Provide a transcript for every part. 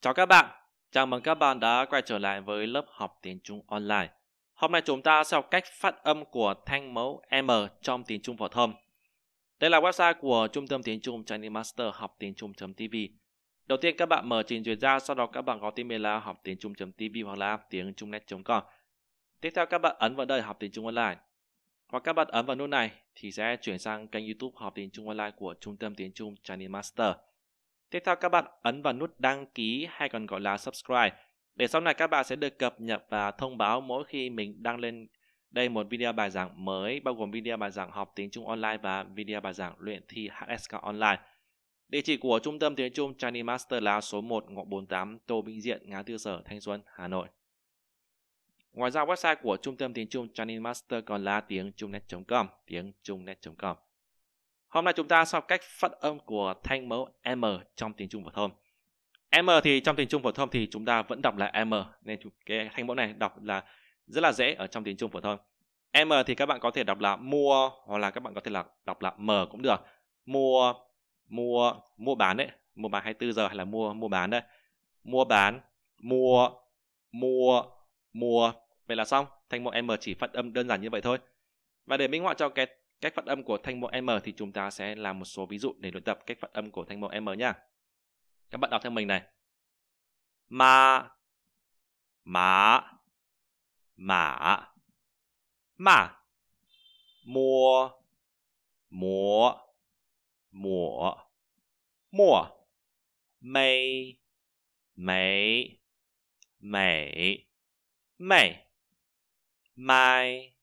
Chào các bạn, chào mừng các bạn đã quay trở lại với lớp học tiếng Trung online. Hôm nay chúng ta sẽ học cách phát âm của thanh mẫu M trong tiếng Trung phổ thông. Đây là website của Trung tâm tiếng Trung Chinese Master học tiếng Trung.tv. Đầu tiên các bạn mở trình duyệt ra, sau đó các bạn có tên mail là học tiếng Trung.tv hoặc là tiếng Trung net.com. Tiếp theo các bạn ấn vào đây học tiếng Trung online. Hoặc các bạn ấn vào nút này thì sẽ chuyển sang kênh YouTube học tiếng Trung online của Trung tâm tiếng Trung Chinese Master. Tiếp theo các bạn ấn vào nút đăng ký hay còn gọi là subscribe để sau này các bạn sẽ được cập nhật và thông báo mỗi khi mình đăng lên đây một video bài giảng mới bao gồm video bài giảng học tiếng Trung online và video bài giảng luyện thi HSK online. Địa chỉ của Trung tâm Tiếng Trung Chinese Master là số 1 ngõ 48 Tô Bình Diện, ngã tư sở Thanh Xuân, Hà Nội. Ngoài ra website của Trung tâm Tiếng Trung Chinese Master còn là tiếng trung.net.com, tiếng trung.net.com. Hôm nay chúng ta sẽ học cách phát âm của thanh mẫu M trong tiếng Trung phổ thông. M thì trong tiếng Trung phổ thông thì chúng ta vẫn đọc là M nên cái thanh mẫu này đọc là rất là dễ ở trong tiếng Trung phổ thông. M thì các bạn có thể đọc là mua hoặc là các bạn có thể là đọc là M cũng được. Mua mua mua bán đấy, mua bán 24 giờ hay là mua mua bán đấy. Mua bán, mua mua mua. Vậy là xong, thanh mẫu M chỉ phát âm đơn giản như vậy thôi. Và để minh họa cho cái Cách phát âm của thanh mẫu M thì chúng ta sẽ làm một số ví dụ để luyện tập cách phát âm của thanh mẫu M nha Các bạn đọc theo mình này. Ma mã mã mã mua múa mùa mùa mây mây mây mây mai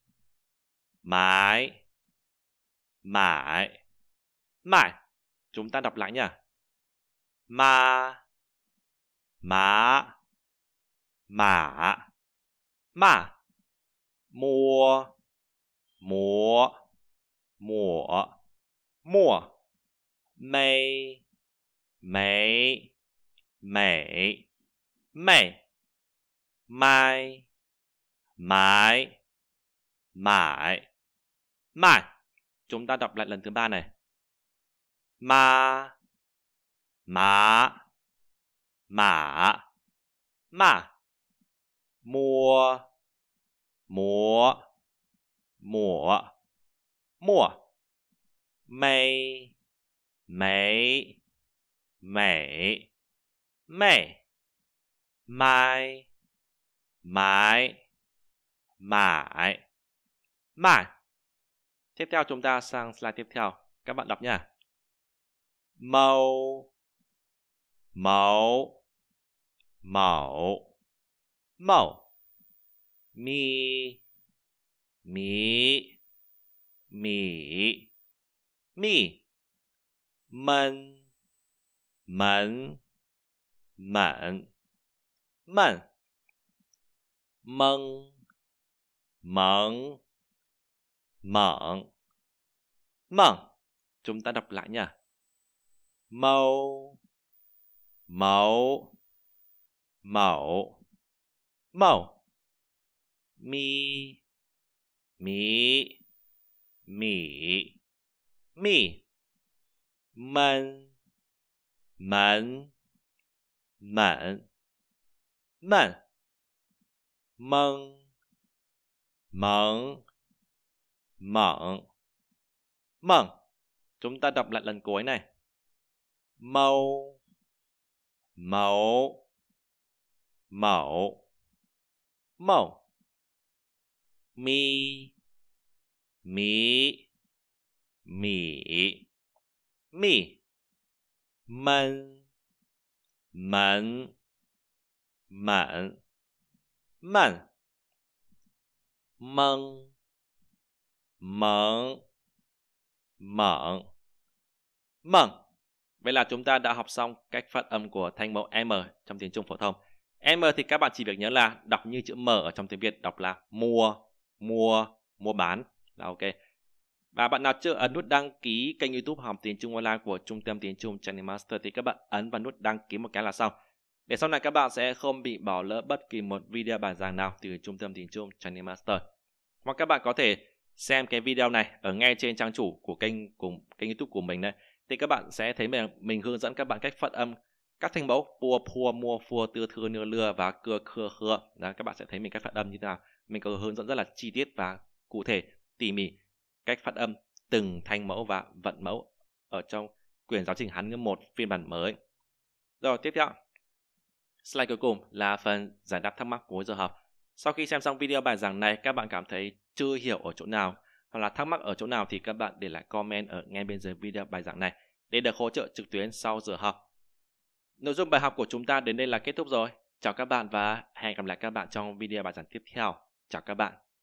mái Mải. Mải. Chúng ta đọc lại nha. Ma. Má. Mã. Mã. Mua. Múa. Mùa. Mùa. Mây. mây mây mây Mai. Mái. Mãi. Mãi. Chúng ta đọc lại lần thứ ba này. Ma Mã Mã Mã Mua Múa Mùa Mùa Mây Mấy Mẻ Mẻ mày, mày, mày, mày Tiếp theo chúng ta sang slide tiếp theo. Các bạn đọc nha. màu màu Mẫu Mẫu Mi Mi Mi Mi Mân Mẫn Mẫn Mẫn Mân Mẫn mạng mạng chúng ta đọc lại nha màu màu màu màu mi mi mi mi mần mần mần mần mần mận mảng mảng chúng ta đọc lại lần cuối này màu màu màu màu mi mi mi mi mân mẫn mẫn mẫn măng mộng mộng mộng vậy là chúng ta đã học xong cách phát âm của thanh mẫu m trong tiếng trung phổ thông m thì các bạn chỉ việc nhớ là đọc như chữ m ở trong tiếng việt đọc là mua mua mua bán là ok và bạn nào chưa ấn nút đăng ký kênh youtube học tiếng Trung online của Trung tâm Tiếng Trung Channel Master thì các bạn ấn vào nút đăng ký một cái là xong. Để sau này các bạn sẽ không bị bỏ lỡ bất kỳ một video bài giảng nào từ Trung tâm Tiếng Trung Channel Master. Hoặc các bạn có thể xem cái video này ở ngay trên trang chủ của kênh của kênh YouTube của mình đây thì các bạn sẽ thấy mình mình hướng dẫn các bạn cách phát âm các thanh mẫu pua pua mua phua tư thư nưa lưa và cưa khưa khưa đó các bạn sẽ thấy mình cách phát âm như thế nào mình có hướng dẫn rất là chi tiết và cụ thể tỉ mỉ cách phát âm từng thanh mẫu và vận mẫu ở trong quyển giáo trình Hán ngữ một phiên bản mới. Rồi tiếp theo. Slide cuối cùng là phần giải đáp thắc mắc của giờ học. Sau khi xem xong video bài giảng này, các bạn cảm thấy chưa hiểu ở chỗ nào hoặc là thắc mắc ở chỗ nào thì các bạn để lại comment ở ngay bên dưới video bài giảng này để được hỗ trợ trực tuyến sau giờ học. Nội dung bài học của chúng ta đến đây là kết thúc rồi. Chào các bạn và hẹn gặp lại các bạn trong video bài giảng tiếp theo. Chào các bạn.